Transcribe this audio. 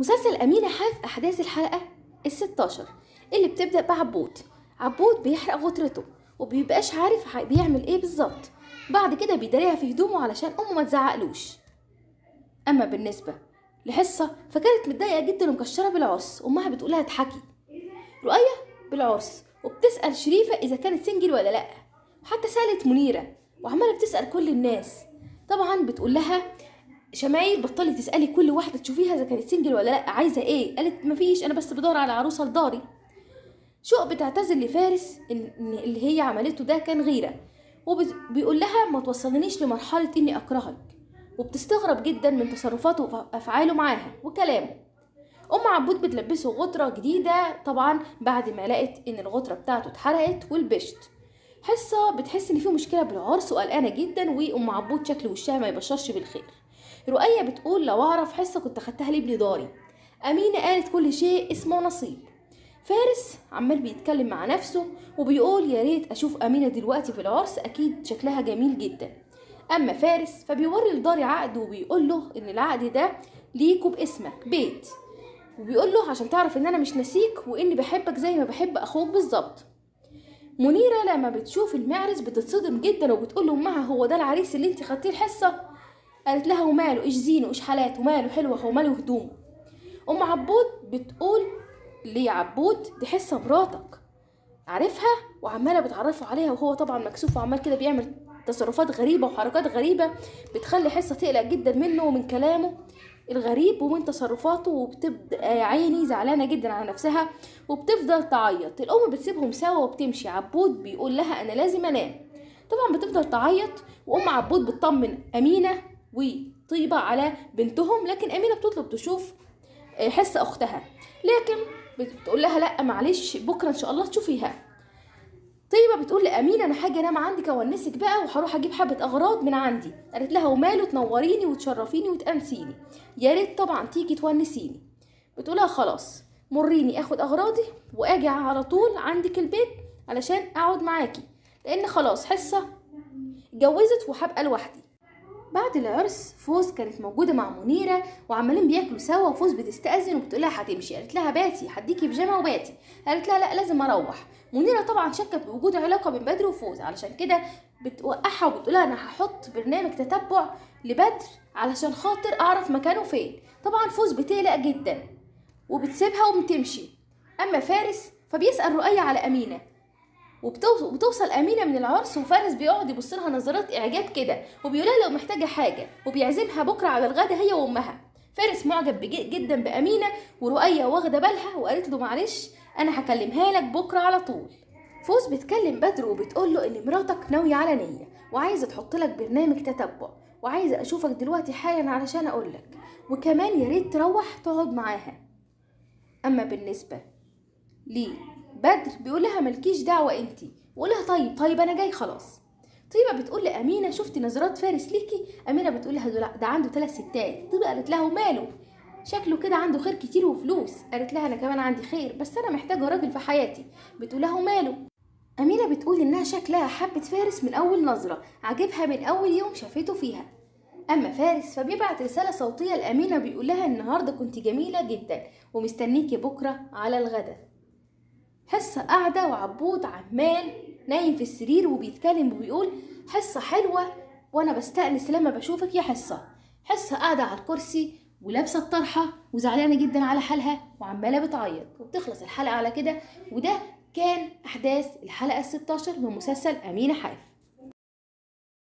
مسلسل أمينة حاف أحداث الحلقة الستاشر اللي بتبدأ بعبود عبود بيحرق غترته وبيبقاش عارف بيعمل ايه بالظبط بعد كده بيداريها في هدومه علشان امه ما تزعقلوش اما بالنسبه لحصه فكانت متضايقه جدا ومكشره بالعرس امها بتقولها اضحكي رؤيه بالعرس وبتسال شريفه اذا كانت سنجل ولا لا وحتى سالت منيره وعماله بتسال كل الناس طبعا بتقول لها شمايل بطلي تسالي كل واحده تشوفيها اذا كانت سنجل ولا لا عايزه ايه قالت مفيش انا بس بدور على عروسه لداري شوق بتعتذر لفارس ان اللي هي عملته ده كان غيره وبيقول لها ما توصلنيش لمرحله اني اكرهك وبتستغرب جدا من تصرفاته وافعاله معاها وكلامه ام عبود بتلبسه غطره جديده طبعا بعد ما لقت ان الغطره بتاعته اتحرقت والبشت حصه بتحس ان في مشكله بالعرس وقلقانه جدا وام عبود شكل وشها ما يبشرش بالخير رؤية بتقول لو أعرف حصة كنت أخدتها لابني داري أمينة قالت كل شيء اسمه نصيب فارس عمال بيتكلم مع نفسه وبيقول يا ريت أشوف أمينة دلوقتي في العرس أكيد شكلها جميل جدا أما فارس فبيوري لداري عقد وبيقول له إن العقد ده ليكوا باسمك بيت وبيقول له عشان تعرف إن أنا مش ناسيك وإني بحبك زي ما بحب أخوك بالظبط منيرة لما بتشوف المعرس بتتصدم جدا وبتقول لأمها هو ده العريس اللي انت خدتيه الحصة قالت لها وماله ايش زينه وايش حالاته وماله حلوه وماله هدومه ام عبود بتقول لعبود دي حصه مراتك عارفها وعماله بتعرفه عليها وهو طبعا مكسوف وعمال كده بيعمل تصرفات غريبه وحركات غريبه بتخلي حصه تقلق جدا منه ومن كلامه الغريب ومن تصرفاته وبتبدا آه، يا عيني زعلانه جدا على نفسها وبتفضل تعيط الام بتسيبهم سوا وبتمشي عبود بيقول لها انا لازم انام طبعا بتفضل تعيط وام عبود بتطمن امينه وطيبة على بنتهم لكن أمينة بتطلب تشوف آه، حس أختها لكن بتقول لها لأ معلش بكرة إن شاء الله تشوفيها طيبة بتقول لأمينة أنا حاجة أنام عندك أونسك بقى وهروح أجيب حبة أغراض من عندي قالت لها وماله تنوريني وتشرفيني وتأنسيني يا ريت طبعا تيجي تونسيني بتقولها خلاص مريني اخد اغراضي واجي على طول عندك البيت علشان اقعد معاكي لان خلاص حصه اتجوزت وهبقى لوحدي بعد العرس فوز كانت موجوده مع منيره وعمالين بياكلوا سوا وفوز بتستاذن وبتقولها هتمشي قالت لها باتي هديكي بيجامه وباتي قالت لها لا لازم اروح منيره طبعا شكت بوجود علاقه بين بدر وفوز علشان كده بتوقعها وبتقولها انا هحط برنامج تتبع لبدر علشان خاطر اعرف مكانه فين طبعا فوز بتقلق جدا وبتسيبها وبتمشي اما فارس فبيسال رؤية على امينه وبتوصل امينه من العرس وفارس بيقعد يبص لها نظرات اعجاب كده وبيقولها لو محتاجه حاجه وبيعزمها بكره على الغدا هي وامها فارس معجب جدا بامينه ورؤيه واخده بالها وقالت له معلش انا هكلمها لك بكره على طول فوز بتكلم بدر وبتقول له ان مراتك ناويه على نيه وعايزه تحط لك برنامج تتبع وعايزه اشوفك دلوقتي حالا علشان اقول لك وكمان يا ريت تروح تقعد معاها اما بالنسبه لي بدر بيقول لها مالكيش دعوه انتي بيقول لها طيب طيب انا جاي خلاص طيبه بتقول لامينه شفت نظرات فارس ليكي امينه بتقول لها ده عنده ثلاث ستات طيبه قالت لها وماله شكله كده عنده خير كتير وفلوس قالت لها انا كمان عندي خير بس انا محتاجه راجل في حياتي بتقول له ماله امينه بتقول انها شكلها حبت فارس من اول نظره عجبها من اول يوم شافته فيها اما فارس فبيبعت رساله صوتيه لامينه بيقول لها النهارده كنت جميله جدا ومستنيكي بكره على الغدا حصة قاعدة وعبود عمال نايم في السرير وبيتكلم وبيقول حصة حلوة وأنا بستأنس لما بشوفك يا حصة حصة قاعدة على الكرسي ولابسة الطرحة وزعلانة جدا على حالها وعمالة بتعيط وبتخلص الحلقة على كده وده كان أحداث الحلقة الستاشر من مسلسل أمينة حاف